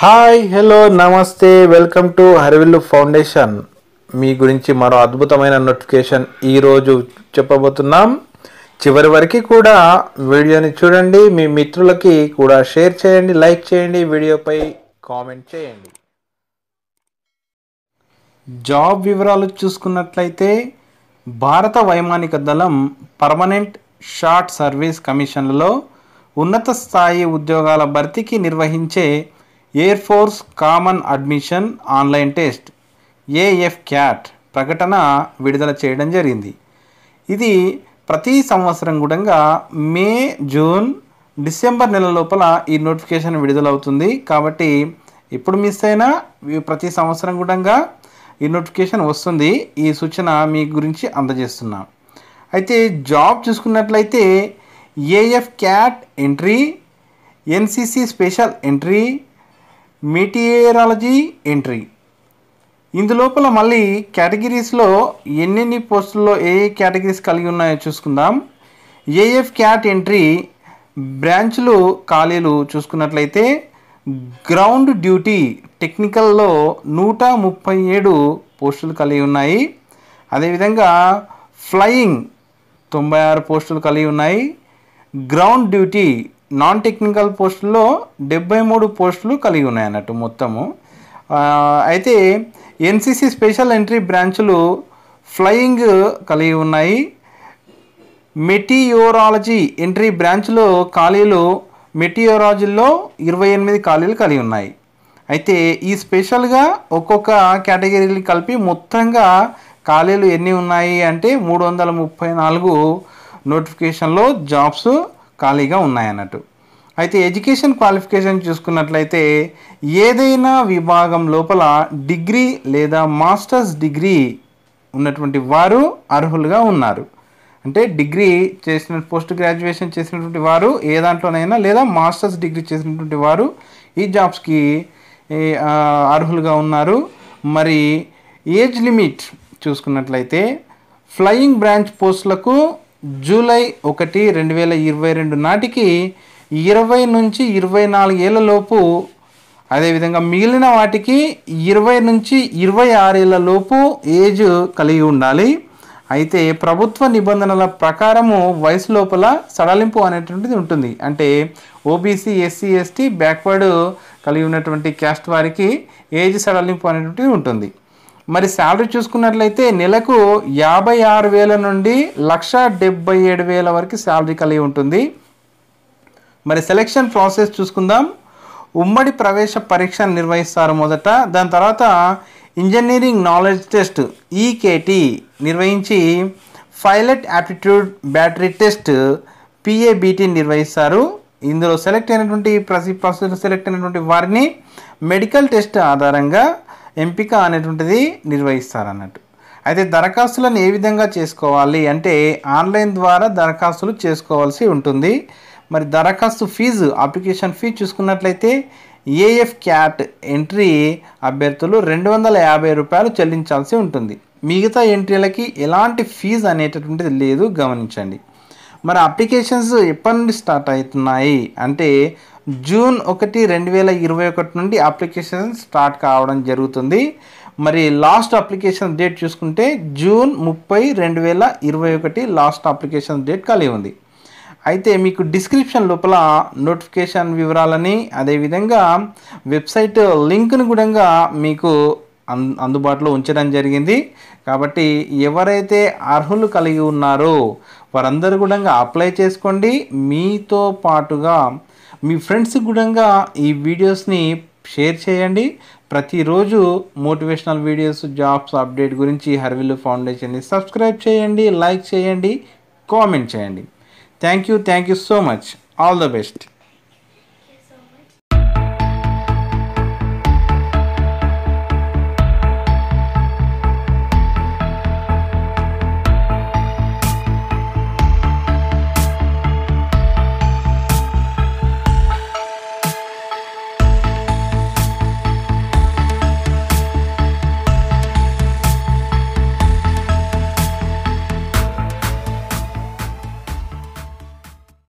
hi hello నమస్తే welcome to Harivillu foundation మీ గురించి మరో అద్భుతమైన నోటిఫికేషన్ ఈరోజు చెప్పబోతున్నాం చివరి వరకు కూడా వీడియోని చూడండి మీ మిత్రులకి కూడా షేర్ చేయండి లైక్ చేయండి వీడియోపై కామెంట్ చేయండి జాబ్ వివరాలు చూసుకున్నట్లయితే భారత వైమానిక దళం పర్మనెంట్ షార్ట్ సర్వీస్ కమిషన్లో ఉన్నత స్థాయి ఉద్యోగాల భర్తీకి నిర్వహించే air force common admission online test AF CAT ప్రకటన విడుదల చేయడం జరిగింది ఇది ప్రతి సంవత్సరం కూడా మే జూన్ డిసెంబర్ నెల లోపల ఈ నోటిఫికేషన్ విడుదలవుతుంది కాబట్టి ఇప్పుడు మిస్ అయినా ప్రతి సంవత్సరం కూడా ఈ నోటిఫికేషన్ వస్తుంది ఈ సూచన మీ గురించి అందజేస్తున్నాం అయితే జాబ్ చూసుకున్నట్లయితే AF CAT entry NCC special entry meteorology entry ఇందులోపల మళ్ళీ కేటగిరీస్లో ఎన్నెన్ని పోస్టుల్లో ఏ ఏ కేటగిరీస్ కలిగి ఉన్నాయో చూసుకుందాం ఏఎఫ్ క్యాట్ ఎంట్రీ బ్రాంచ్లు ఖాళీలు చూసుకున్నట్లయితే గ్రౌండ్ డ్యూటీ టెక్నికల్లో నూట ముప్పై ఏడు పోస్టులు కలిగి ఉన్నాయి అదేవిధంగా ఫ్లయింగ్ తొంభై ఆరు పోస్టులు కలిగి ఉన్నాయి గ్రౌండ్ డ్యూటీ నాన్ టెక్నికల్ పోస్టుల్లో డెబ్బై మూడు పోస్టులు కలిగి ఉన్నాయి అన్నట్టు మొత్తము అయితే ఎన్సిసి స్పెషల్ ఎంట్రీ బ్రాంచ్లు ఫ్లయింగ్ కలిగి ఉన్నాయి మెటియోరాలజీ ఎంట్రీ బ్రాంచ్లో ఖాళీలు మెటియోరాలజీలో ఇరవై ఎనిమిది ఖాళీలు కలిగి ఉన్నాయి అయితే ఈ స్పెషల్గా ఒక్కొక్క కేటగిరీలు కలిపి మొత్తంగా ఖాళీలు ఎన్ని ఉన్నాయి అంటే మూడు వందల ముప్పై నాలుగు నోటిఫికేషన్లో జాబ్స్ ఖాళీగా ఉన్నాయన్నట్టు అయితే ఎడ్యుకేషన్ క్వాలిఫికేషన్ చూసుకున్నట్లయితే ఏదైనా విభాగం లోపల డిగ్రీ లేదా మాస్టర్స్ డిగ్రీ ఉన్నటువంటి వారు అర్హులుగా ఉన్నారు అంటే డిగ్రీ చేసిన పోస్ట్ గ్రాడ్యుయేషన్ చేసినటువంటి వారు ఏ దాంట్లోనైనా లేదా మాస్టర్స్ డిగ్రీ చేసినటువంటి వారు ఈ జాబ్స్కి అర్హులుగా ఉన్నారు మరి ఏజ్ లిమిట్ చూసుకున్నట్లయితే ఫ్లయింగ్ బ్రాంచ్ పోస్టులకు జూలై ఒకటి రెండు వేల ఇరవై రెండు నాటికి ఇరవై నుంచి ఇరవై నాలుగేళ్ల లోపు అదేవిధంగా మిగిలిన వాటికి ఇరవై నుంచి ఇరవై ఆరేళ్ల లోపు ఏజ్ కలిగి ఉండాలి అయితే ప్రభుత్వ నిబంధనల ప్రకారము వయసు లోపల సడలింపు అనేటువంటిది ఉంటుంది అంటే ఓబీసీ ఎస్సీ ఎస్టీ బ్యాక్వర్డ్ కలిగి ఉన్నటువంటి క్యాస్ట్ వారికి ఏజ్ సడలింపు అనేటువంటిది ఉంటుంది మరి శాలరీ చూసుకున్నట్లయితే నెలకు యాభై ఆరు వేల నుండి లక్ష డెబ్బై ఏడు వేల వరకు శాలరీ కలిగి ఉంటుంది మరి సెలెక్షన్ ప్రాసెస్ చూసుకుందాం ఉమ్మడి ప్రవేశ పరీక్ష నిర్వహిస్తారు మొదట దాని తర్వాత ఇంజనీరింగ్ నాలెడ్జ్ టెస్ట్ ఈకేటీ నిర్వహించి pilot aptitude battery test PABT నిర్వహిస్తారు ఇందులో సెలెక్ట్ అయినటువంటి ప్రసి ప్రస్తుతం సెలెక్ట్ అయినటువంటి వారిని మెడికల్ టెస్ట్ ఆధారంగా ఎంపిక అనేటువంటిది నిర్వహిస్తారన్నట్టు అయితే దరఖాస్తులను ఏ విధంగా చేసుకోవాలి అంటే ఆన్లైన్ ద్వారా దరఖాస్తులు చేసుకోవాల్సి ఉంటుంది మరి దరఖాస్తు ఫీజు అప్లికేషన్ ఫీ చూసుకున్నట్లయితే ఏఎఫ్ క్యాట్ ఎంట్రీ అభ్యర్థులు రెండు వందల యాభై రూపాయలు చెల్లించాల్సి ఉంటుంది మిగతా ఎంట్రీలకి ఎలాంటి ఫీజు అనేటటువంటిది లేదు గమనించండి మరి అప్లికేషన్స్ ఎప్పటి నుండి స్టార్ట్ అవుతున్నాయి అంటే జూన్ ఒకటి రెండు వేల ఇరవై ఒకటి నుండి అప్లికేషన్ స్టార్ట్ కావడం జరుగుతుంది మరి లాస్ట్ అప్లికేషన్ డేట్ చూసుకుంటే జూన్ ముప్పై రెండు వేల ఇరవై ఒకటి లాస్ట్ అప్లికేషన్ డేట్ ఖాళీ ఉంది అయితే మీకు డిస్క్రిప్షన్ లోపల నోటిఫికేషన్ వివరాలని అదేవిధంగా వెబ్సైట్ లింక్ను కూడా మీకు అందుబాటులో ఉంచడం జరిగింది కాబట్టి ఎవరైతే అర్హులు కలిగి ఉన్నారో వారందరూ కూడా అప్లై చేసుకోండి మీతో పాటుగా మీ ఫ్రెండ్స్కి కూడా ఈ వీడియోస్ని షేర్ చేయండి ప్రతిరోజు మోటివేషనల్ వీడియోస్ జాబ్స్ అప్డేట్ గురించి హర్విల్లు ఫౌండేషన్ని సబ్స్క్రైబ్ చేయండి లైక్ చేయండి కామెంట్ చేయండి thank you thank you so much all the best